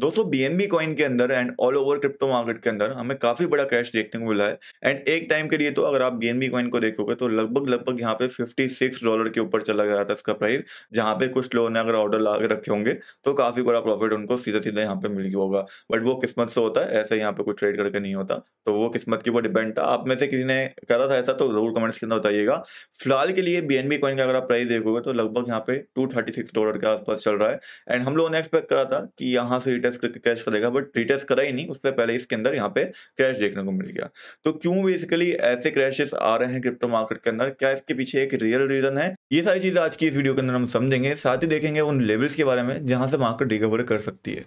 दोस्तों B coin के अंदर and all over crypto market के अंदर हमें काफी बड़ा क्रैश देखने को मिला है एंड एक टाइम के लिए तो अगर आप बी कॉइन को देखोगे तो लगभग लगभग यहाँ पे 56 डॉलर के ऊपर चला गया था इसका प्राइस जहाँ पे कुछ लोगों ने अगर ऑर्डर ला के रखे होंगे तो काफी बड़ा प्रॉफिट उनको सीधा सीधा यहाँ पे मिल गया होगा बट वो किस्मत से होता है ऐसे यहाँ पे कुछ ट्रेड करके नहीं होता तो वो किस्मत के ऊपर डिपेंड था आप में से किसी ने करा था ऐसा तो जरूर कमेंट्स के अंदर बताइएगा फिलहाल के लिए बी कॉइन का अगर आप प्राइस देखोगे तो लगभग यहाँ पे टू डॉलर के आसपास चल रहा है एंड हम लोगों ने एक्सपेक्ट करा था कि यहाँ से रिटेस्ट करके क्रैश करेगा बट रिटेस्ट करा ही नहीं उससे पहले इसके अंदर यहाँ पे क्रैश देखने को मिल गया तो क्यों बेसिकली ऐसे क्रैशेस आ रहे हैं क्रिप्टो मार्केट के अंदर क्या इसके पीछे एक रियल रीजन है ये सारी चीज आज की इस वीडियो के अंदर हम समझेंगे साथ ही देखेंगे उन लेवल्स के बारे में जहां से मार्केट रिकवर कर सकती है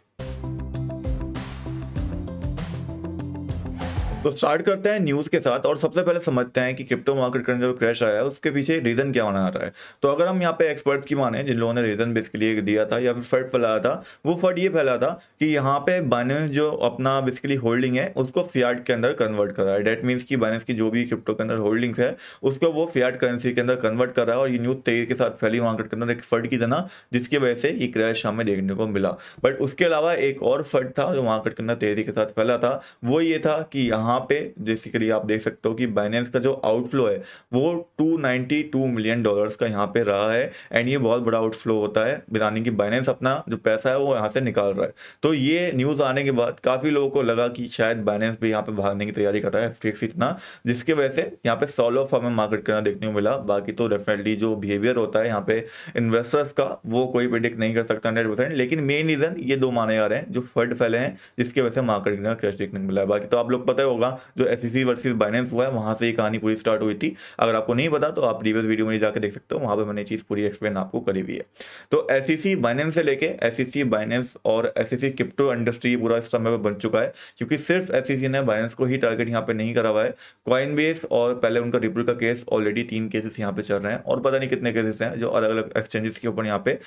तो स्टार्ट करते हैं न्यूज़ के साथ और सबसे पहले समझते हैं कि क्रिप्टो मार्केट का जो क्रैश आया है उसके पीछे रीज़न क्या होना आ रहा है तो अगर हम यहाँ पे एक्सपर्ट्स की माने जिन लोगों ने रीज़न बेसिकली दिया था या फिर फट फैलाया था वो फट ये फैला था कि यहाँ पे बाइनेंस जो अपना बेसिकली होल्डिंग है उसको फियाट के अंदर कन्वर्ट कर रहा है डेट मीन्स की बाइनेंस की जो भी क्रिप्टो के अंदर होल्डिंग्स है उसको वो फियाट करेंसी के अंदर कन्वर्ट कर रहा है और ये न्यूज़ तेजी के साथ फैली मार्केट के अंदर एक फट की जना जिसकी वजह से ये क्रैश हमें देखने को मिला बट उसके अलावा एक और फट था जो मार्केट के अंदर तेजी के साथ फैला था वो ये था कि यहाँ यहाँ पे बेसिकली आप देख सकते हो कि बाइनेंस का जो आउटफ्लो है वो 292 मिलियन डॉलर्स का यहाँ पे रहा है एंड ये बहुत बड़ा आउटफ्लो होता है यानी की बाइनेंस अपना जो पैसा है वो यहाँ से निकाल रहा है तो ये न्यूज़ आने के बाद काफ़ी लोगों को लगा कि शायद बाइनेंस भी यहाँ पे भागने की तैयारी कर रहा है एफ इतना जिसके वजह से यहाँ पे सॉलो फॉर्म हमें मार्केट करना देखने को मिला बाकी तो डेफिनेटली जो बिहेवियर होता है यहाँ पे इन्वेस्टर्स का वो कोई प्रिडिक्ट नहीं कर सकता हंड्रेड लेकिन मेन रीज़न ये दो माने जा रहे हैं जो फट फैले हैं जिसकी वजह से मार्केट क्रैश देखने को मिला है बाकी तो आप लोग पता होगा होगा जो S C C versus Binance हुआ है वहाँ से ये कहानी पूरी स्टार्ट हुई थी अगर आपको नहीं पता तो आप प्रीवियस वीडियो में जाकर देख सकते हो वहाँ पर मैंने चीज़ पूरी एक्सप्लेन आपको करी हुई है तो एस सी सी बाइनेंस से लेके एस सी सी बाइनेंस और S C C crypto industry पूरा इस समय पर बन चुका है क्योंकि सिर्फ एस सी सी ने बाइनेंस को ही टारगेट यहाँ पे नहीं करा हुआ है कॉइन बेस और पहले उनका रिपल का केस ऑलरेडी तीन केसेस यहाँ पे चल रहे हैं और पता नहीं कितने केसेस हैं जो अलग अलग एक्सचेंजेस के ऊपर यहाँ पे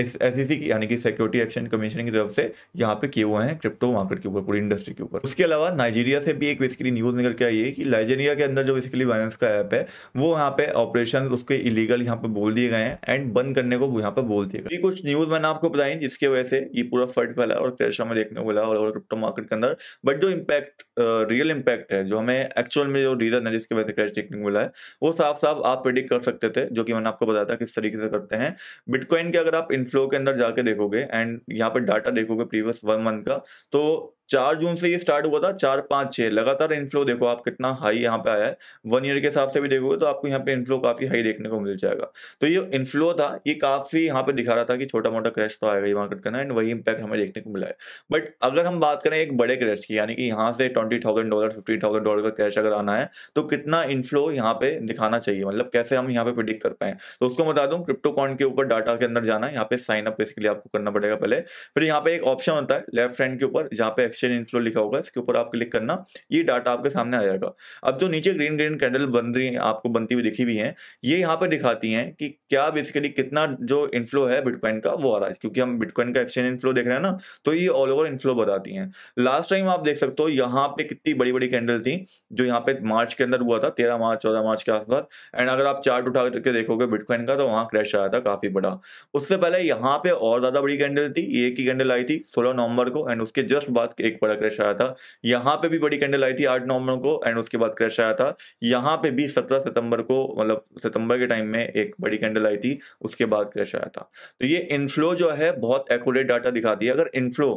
एस सी e की यानी कि सिक्योरिटी एक्सचेंज कमीशन की तरफ से यहाँ पे किए हुए हैं क्रिप्टो मार्केट के ऊपर पूरी इंडस्ट्री के ऊपर उसके अलावा नाइजीरिया से भी की एक बेसिकली न्यूज़ निकल के आई है कि लाइजेरिया के अंदर जो बेसिकली वायलेंस का ऐप है वो यहाँ पे ऑपरेशन उसके इलीगल यहाँ पे बोल दिए गए हैं एंड बंद करने को यहाँ पे बोल दिया गया कुछ न्यूज़ मैंने आपको बताई जिसकी वजह से ये पूरा फट फैला और क्रेशा में देखने को मिला और क्रिप्टो मार्केट के अंदर बट जो इम्पैक्ट रियल इम्पैक्ट है जो हमें एक्चुअल में जो रीज़न है जिसकी वजह से क्रैश देखने को मिला है वो साफ साफ आप प्रिडिक्ट कर सकते थे जो कि मैंने आपको बताया था किस तरीके से करते हैं बिटकॉइन के अगर आप इनफ्लो के अंदर जाके देखोगे एंड यहाँ पे डाटा देखोगे प्रीवियस वन मंथ का तो चार जून से ये स्टार्ट हुआ था चार पाँच छः लगातार इनफ्लो देखो आप कितना हाई यहाँ पे आया है वन ईयर के हिसाब से भी देखोगे तो आपको यहाँ पे इनफ्लो काफ़ी हाई देखने को मिल जाएगा तो ये इनफ्लो था ये काफ़ी यहाँ पे दिखा रहा था कि छोटा मोटा क्रैश तो आएगा ये मार्केट का ना एंड वही इंपैक्ट हमें देखने को मिला है बट अगर हम बात करें एक बड़े क्रैश की यानी कि यहाँ से twenty thousand dollar fifty thousand dollar का क्रैश अगर आना है तो कितना इनफ्लो यहाँ पे दिखाना चाहिए मतलब कैसे हम यहाँ पे प्रिडिक्ट कर पाए तो उसको बता दूँ क्रिप्टो के ऊपर डाटा के अंदर जाना है यहाँ पे साइन अप लिए आपको करना पड़ेगा पहले फिर यहाँ पे एक ऑप्शन होता है लेफ्ट हैंड के ऊपर जहाँ पे एक्सचेंज इनफ्लो लिखा होगा इसके ऊपर आप क्लिक करना ये डाटा आपके सामने आ जाएगा अब जो नीचे ग्रीन ग्रीन कैंडल बन रही है आपको बनती हुई दिखी हुई है ये यहाँ पर दिखाती है कि क्या बेसिकली कितना जो इनफ्लो है बिटकॉइन का वो आ रहा है क्योंकि हम बिटकॉइन का एक्सचेंज इनफ्लो देख रहे हैं ना तो ये ऑल ओवर इनफ्लो बताती है लास्ट टाइम आप देख सकते हो यहाँ पे कितनी बड़ी बड़ी कैंडल थी जो यहाँ पे मार्च के अंदर हुआ था तेरह मार्च चौदह मार्च के आसपास एंड अगर आप चार्ट उठा करके देखोगे बिटकॉइन का तो वहाँ क्रैश आया था काफी बड़ा उससे पहले यहाँ पे और ज्यादा बड़ी कैंडल थी ये ही कैंडल आई थी सोलह नवंबर को एंड उसके जस्ट बाद एक बड़ा क्रैश आया था यहाँ पे भी बड़ी कैंडल आई थी आठ नवंबर को एंड उसके बाद क्रैश आया था यहाँ पे भी सत्रह सितंबर को मतलब सितंबर के टाइम में एक बड़ी कैंडल आई थी उसके बाद क्रैश आया था तो ये इनफ्लो जो है बहुत एक्यूरेट डाटा दिखाती है अगर इनफ्लो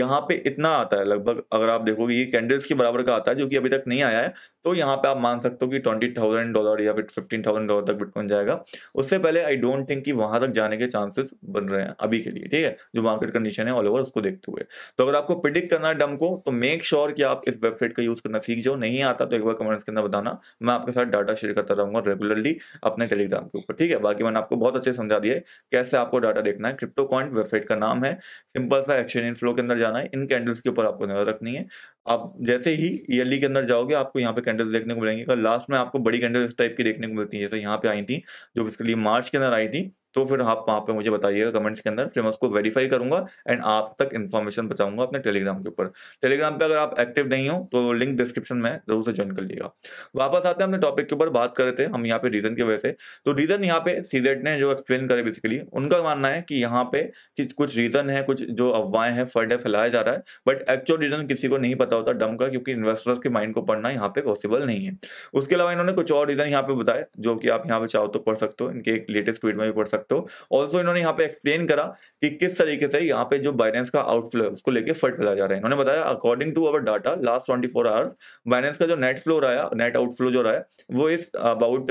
यहाँ पे इतना आता है लगभग अगर आप देखोगे ये कैंडल्स के बराबर का आता है जो कि अभी तक नहीं आया है तो यहाँ पे आप मान सकते हो कि ट्वेंटी थाउजेंड डॉलर या फिर फिफ्टीन थाउजेंड डॉलर तक बिटकॉइन जाएगा उससे पहले आई डोंट थिंक कि वहां तक जाने के चांसेस बन रहे हैं अभी के लिए ठीक है जो मार्केट कंडीशन है ऑल ओवर उसको देखते हुए तो अगर आपको प्रिडिक्ट करना कमेंट हमको तो मेक श्योर sure कि आप इस वेबसाइट का यूज़ करना सीख जाओ नहीं आता तो एक बार कमेंट्स के अंदर बताना मैं आपके साथ डाटा शेयर करता रहूंगा रेगुलरली अपने टेलीग्राम के ऊपर ठीक है बाकी मैंने आपको बहुत अच्छे समझा दिया कैसे आपको डाटा देखना है क्रिप्टो कॉइंट वेबसाइट का नाम है सिंपल सा एक्सचेंज इन फ्लो के अंदर जाना है इन कैंडल्स के ऊपर आपको नजर रखनी है आप जैसे ही ईयरली के अंदर जाओगे आपको यहाँ पे कैंडल्स देखने को मिलेंगे लास्ट में आपको बड़ी कैंडल्स टाइप की देखने को मिलती है जैसे यहाँ पे आई थी जो बेसिकली मार्च के अंदर आई थी तो फिर आप वहाँ पे मुझे बताइएगा कमेंट्स के अंदर फिर मैं उसको वेरीफाई करूंगा एंड आप तक इन्फॉर्मेशन बताऊंगा अपने टेलीग्राम के ऊपर टेलीग्राम पे अगर आप एक्टिव नहीं हो तो लिंक डिस्क्रिप्शन में जरूर से ज्वाइन कर लीजिएगा वापस आते हैं अपने टॉपिक के ऊपर बात कर रहे थे हम यहाँ पे रीजन की वजह से तो रीजन यहाँ पे सीजेट ने जो एक्सप्लेन करे बेसिकली उनका मानना है कि यहाँ पे कि कुछ रीजन है कुछ जो अफवाहें हैं फर्ड है फैलाया जा रहा है बट एक्चुअल रीजन किसी को नहीं पता होता डम का क्योंकि इन्वेस्टर्स के माइंड को पढ़ना यहाँ पे पॉसिबल नहीं है उसके अलावा इन्होंने कुछ और रीजन यहाँ पे बताया जो कि आप यहाँ पे चाहो तो पढ़ सकते हो इनके एक लेटेस्ट ट्वीट में भी पढ़ सकते सकते हो ऑल्सो इन्होंने यहाँ पे एक्सप्लेन करा कि किस तरीके से यहाँ पे जो बाइनेंस का आउटफ्लो है उसको लेके फट फैला जा रहा है इन्होंने बताया according to our data last twenty four hours Binance का जो नेट फ्लो रहा नेट आउटफ्लो जो रहा है वो is about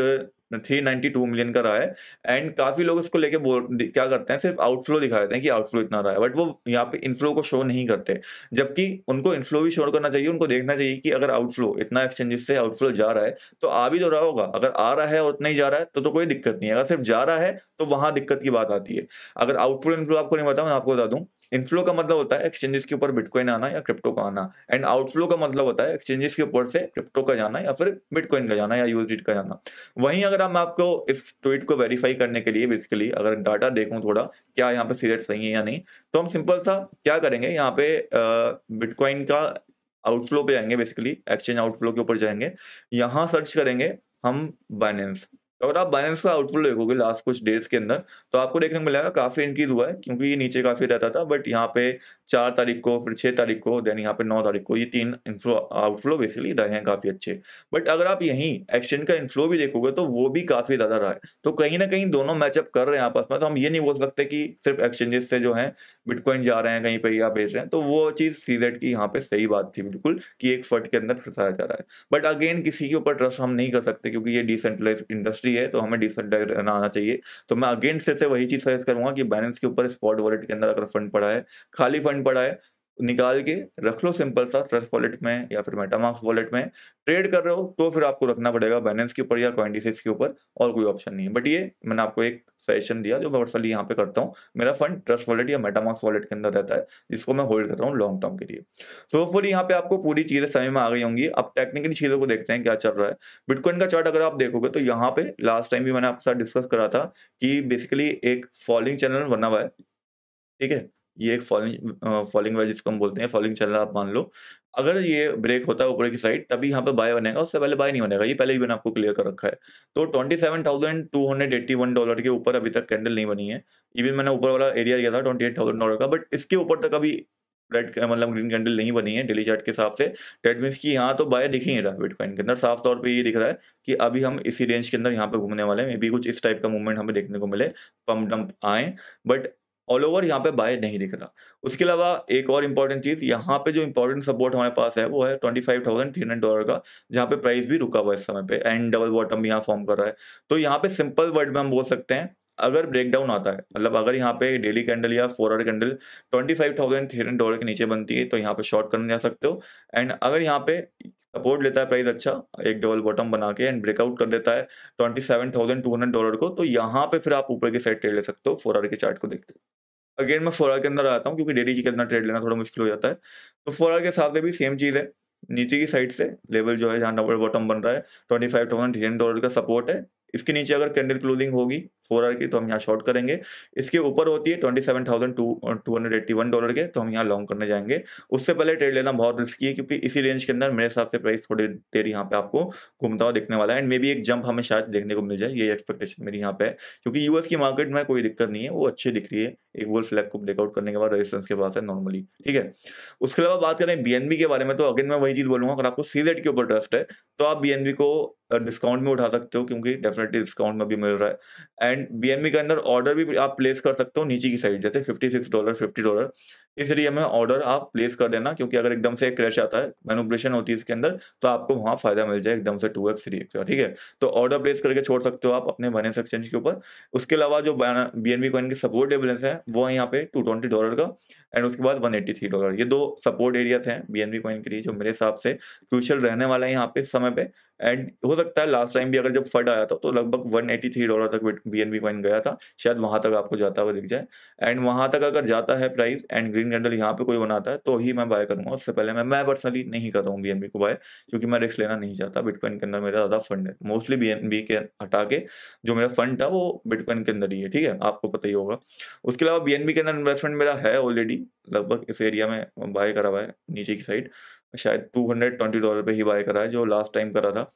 three ninety two million का रहा है एंड काफी लोग इसको लेके बोल क्या करते हैं सिर्फ आउटफ्लो दिखा देते हैं कि आउटफ्लो इतना रहा है बट वो यहाँ पे इनफ्लो को शो नहीं करते जबकि उनको इनफ्लो भी शो करना चाहिए उनको देखना चाहिए कि अगर आउटफ्लो इतना एक्सचेंजेस से आउटफ्लो जा रहा है तो आ भी तो रहा होगा अगर आ रहा है और उतना ही जा रहा है तो, तो कोई दिक्कत नहीं है अगर सिर्फ जा रहा है तो वहां दिक्कत की बात आती है अगर आउटफ्लो इनफ्लो आपको नहीं बताऊँ मैं आपको बता दूँ इनफ्लो का मतलब होता है एक्सचेंजेस के ऊपर बिटकॉइन आना या क्रिप्टो का आना एंड आउटफ्लो का मतलब होता है एक्सचेंजेस के ऊपर से क्रिप्टो का जाना या फिर बिटकॉइन का जाना या यूएसडी का जाना वहीं अगर हम आपको इस ट्वीट को वेरीफाई करने के लिए बेसिकली अगर डाटा देखूँ थोड़ा क्या यहाँ पे सीरेट सही है या नहीं तो हम सिंपल सा क्या करेंगे यहाँ पे बिटकॉइन का आउटफ्लो पे जाएंगे बेसिकली एक्सचेंज आउटफ्लो के ऊपर जाएंगे यहाँ सर्च करेंगे हम बाइनेंस अगर आप बाइनेंस का आउटपुट देखोगे लास्ट कुछ डेट्स के अंदर तो आपको देखने को मिलेगा काफी इंक्रीज हुआ है क्योंकि ये नीचे काफी रहता था बट यहाँ पे चार तारीख को फिर छह तारीख को देन यहाँ पे नौ तारीख को ये तीन इनफ्लो आउटफ्लो बेसिकली रहे हैं काफी अच्छे बट अगर आप यहीं एक्सचेंज का इनफ्लो भी देखोगे तो वो भी काफी ज्यादा रहा है तो कहीं ना कहीं दोनों मैचअप कर रहे हैं आपस में तो हम ये नहीं बोल सकते कि सिर्फ एक्सचेंजेस से जो है बिटकॉइन जा रहे हैं कहीं पर या बेच रहे हैं तो वो चीज सीजेट की यहाँ पे सही बात थी बिल्कुल कि एक फट के अंदर फंसाया जा रहा है बट अगेन किसी के ऊपर ट्रस्ट हम नहीं कर सकते क्योंकि ये डिसेंट्रलाइज इंडस्ट्री इंडस्ट्री है तो हमें डिसेंट रहना आना चाहिए तो मैं अगेन से, से वही चीज़ सजेस्ट करूंगा कि बैलेंस के ऊपर स्पॉट वॉलेट के अंदर अगर फंड पड़ा है खाली फंड पड़ा है निकाल के रख लो सिंपल सा ट्रस्ट वॉलेट में या फिर मेटामार्क्स वॉलेट में ट्रेड कर रहे हो तो फिर आपको रखना पड़ेगा बैलेंस के ऊपर या सिक्स के ऊपर और कोई ऑप्शन नहीं है बट ये मैंने आपको एक सजेशन दिया जो मैं वर्सली यहाँ पे करता हूँ मेरा फंड ट्रस्ट वॉलेट या मेटामार्क्स वॉलेट के अंदर रहता है जिसको मैं होल्ड कर रहा हूँ लॉन्ग टर्म के लिए सो so, यहाँ पे आपको पूरी चीजें समय में आ गई होंगी अब टेक्निकली चीजों को देखते हैं क्या चल रहा है बिटकॉइन का चार्ट अगर आप देखोगे तो यहाँ पे लास्ट टाइम भी मैंने आपके साथ डिस्कस करा था कि बेसिकली एक फॉलोइंग चैनल बना हुआ है ठीक है ये एक फॉलिंग फॉलिंग वेज जिसको हम बोलते हैं फॉलिंग चल रहा है आप मान लो अगर ये ब्रेक होता है ऊपर की साइड तभी यहाँ पे बाय बनेगा उससे पहले बाय नहीं बनेगा ये पहले ही मैंने आपको क्लियर कर रखा है तो twenty seven thousand two hundred eighty one dollar के ऊपर अभी तक कैंडल नहीं बनी है इवन मैंने ऊपर वाला एरिया किया था ट्वेंटी एट थाउजेंड डॉलर का बट इसके ऊपर तक अभी रेड मतलब ग्रीन कैंडल नहीं बनी है डेली चार्ट के हिसाब से डेट मीन्स की यहाँ तो बाय दिख ही नहीं रहा बिटकॉइन के अंदर साफ तौर पे ये दिख रहा है कि अभी हम इसी रेंज के अंदर यहाँ पे घूमने वाले हैं मे बी कुछ इस टाइप का मूवमेंट हमें देखने को मिले पम्प डंप आए बट ऑल ओवर यहाँ पे बाय नहीं दिख रहा उसके अलावा एक और इंपॉर्टेंट चीज़ यहाँ पे जो इंपॉर्टेंट सपोर्ट हमारे पास है वो है twenty five thousand three hundred dollar का जहाँ पे प्राइस भी रुका हुआ है इस समय पे एंड डबल बॉटम यहाँ फॉर्म कर रहा है तो यहाँ पे सिंपल वर्ड में हम बोल सकते हैं अगर ब्रेकडाउन आता है मतलब अगर यहाँ पे डेली कैंडल या four hour candle twenty five thousand three hundred dollar के नीचे बनती है तो यहाँ पे शॉर्ट करने जा सकते हो एंड अगर यहाँ पे सपोर्ट लेता है प्राइस अच्छा एक डबल बॉटम बना के एंड ब्रेकआउट कर देता है twenty seven thousand two hundred dollar को तो यहाँ पे फिर आप ऊपर की साइड ट्रेड ले सकते हो फोर आर के चार्ट को देखते हो अगेन मैं फोर के अंदर आता हूँ क्योंकि डेली जी के अंदर ट्रेड लेना थोड़ा मुश्किल हो जाता है तो फोर के हिसाब से भी सेम चीज़ है नीचे की साइड से लेवल जो है जहाँ डबल बॉटम बन रहा है twenty five thousand three hundred dollar का सपोर्ट है इसके नीचे अगर कैंडल क्लोजिंग होगी फोर आर की तो हम यहाँ शॉर्ट करेंगे इसके ऊपर होती है twenty seven thousand two two hundred eighty one dollar के तो हम यहाँ लॉन्ग करने जाएंगे उससे पहले ट्रेड लेना बहुत रिस्की है क्योंकि इसी रेंज के अंदर मेरे हिसाब से प्राइस थोड़ी देर यहाँ पे आपको घूमता हुआ दिखने वाला है एंड मे बी एक जंप हमें शायद देखने को मिल जाए ये एक्सपेक्टेशन मेरी यहाँ पे है क्योंकि यूएस की मार्केट में कोई दिक्कत नहीं है वो अच्छी दिख रही है एक वो फ्लैग को ब्रेकआउट करने के बाद रेजिस्टेंस के पास है नॉर्मली ठीक है उसके अलावा बात करें बीएनबी के बारे में तो अगेन मैं वही चीज बोलूंगा अगर आपको सी के ऊपर ट्रस्ट है तो आप बी को डिस्काउंट में उठा सकते हो क्योंकि डेफिनेटली डिस्काउंट में भी मिल रहा है एंड बी के अंदर ऑर्डर भी आप प्लेस कर सकते हो नीचे की साइड जैसे fifty six dollar fifty dollar इसलिए हमें ऑर्डर आप प्लेस कर देना क्योंकि अगर एकदम से क्रैश आता है मैनुपलेशन होती है इसके अंदर तो आपको वहाँ फायदा मिल जाए एकदम से टू एक्स थ्री एक्स ठीक है तो ऑर्डर प्लेस करके छोड़ सकते हो आप अपने बैलेंस एक्सचेंज के ऊपर उसके अलावा जो बी एन बी कॉइन के सपोर्ट बैलेंस है वो है यहाँ पे टू ट्वेंटी डॉलर का एंड उसके बाद वन एट्टी थ्री डॉलर ये दो सपोर्ट एरिया थे बी एन बी कॉइन के लिए जो मेरे हिसाब से क्रूशल रहने वाला है यहाँ पे समय पर एंड हो सकता है लास्ट टाइम भी अगर जब फट आया था तो लगभग 183 डॉलर तक बी एन बी कॉइन गया था शायद वहां तक आपको जाता हुआ दिख जाए एंड वहां तक अगर जाता है प्राइस एंड ग्रीन कैंडल यहाँ पे कोई बनाता है तो ही मैं बाय करूंगा उससे पहले मैं मैं पर्सनली नहीं कर रहा हूँ बी को बाय क्योंकि मैं रिस्क लेना नहीं चाहता बिटकॉइन के अंदर मेरा ज्यादा फंड है मोस्टली बी के हटा के जो मेरा फंड था वो बिटकॉइन के अंदर ही है ठीक है आपको पता ही होगा उसके अलावा बी के अंदर इन्वेस्टमेंट मेरा है ऑलरेडी लगभग इस एरिया में बाय करा हुआ है नीचे की साइड शायद टू हंड्रेड ट्वेंटी डॉलर पर ही बाय करा है जो लास्ट टाइम करा था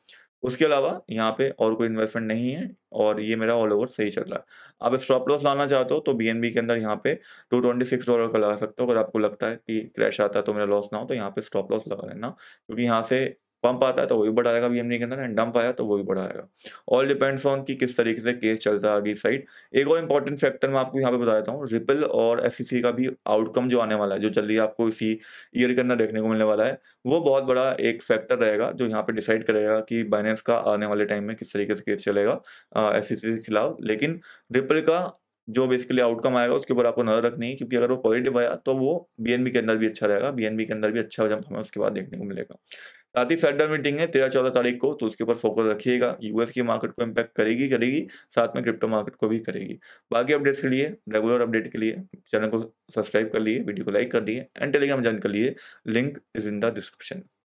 उसके अलावा यहाँ पे और कोई इन्वेस्टमेंट नहीं है और ये मेरा ऑल ओवर सही चल रहा है आप स्टॉप लॉस लाना चाहते हो तो बी के अंदर यहाँ पे टू ट्वेंटी सिक्स डॉलर का लगा सकते हो अगर आपको लगता है कि क्रैश आता है तो मेरा लॉस ना हो तो यहाँ पे स्टॉप लॉस लगा लेना क्योंकि यहाँ से पंप आता है तो वो भी बढ़ाएगा एम के अंदर एंड डंप आया तो वो भी बढ़ाएगा ऑल डिपेंड्स ऑन कि किस तरीके से केस चलता है आगे साइड एक और इंपॉर्टेंट फैक्टर मैं आपको यहाँ पे बता देता हूँ रिपल और एस e का भी आउटकम जो आने वाला है जो जल्दी आपको इसी ईयर के अंदर देखने को मिलने वाला है वो बहुत बड़ा एक फैक्टर रहेगा जो यहाँ पे डिसाइड करेगा कि बाइनेंस का आने वाले टाइम में किस तरीके से केस चलेगा एस e के खिलाफ लेकिन रिपल का जो बेसिकली आउटकम आएगा उसके ऊपर आपको नजर रखनी है क्योंकि अगर वो पॉजिटिव आया तो वो बीएनबी के अंदर भी अच्छा रहेगा बीएनबी के अंदर भी अच्छा जब हमें उसके बाद देखने को मिलेगा साथ ही फेडरल मीटिंग है तेरह चौदह तारीख को तो उसके ऊपर फोकस रखिएगा यूएस की मार्केट को इम्पैक्ट करेगी करेगी साथ में क्रिप्टो मार्केट को भी करेगी बाकी अपडेट्स के लिए रेगुलर अपडेट के लिए चैनल को सब्सक्राइब कर लिए वीडियो को लाइक कर दिए एंड टेलीग्राम ज्वाइन कर लिए link is in the description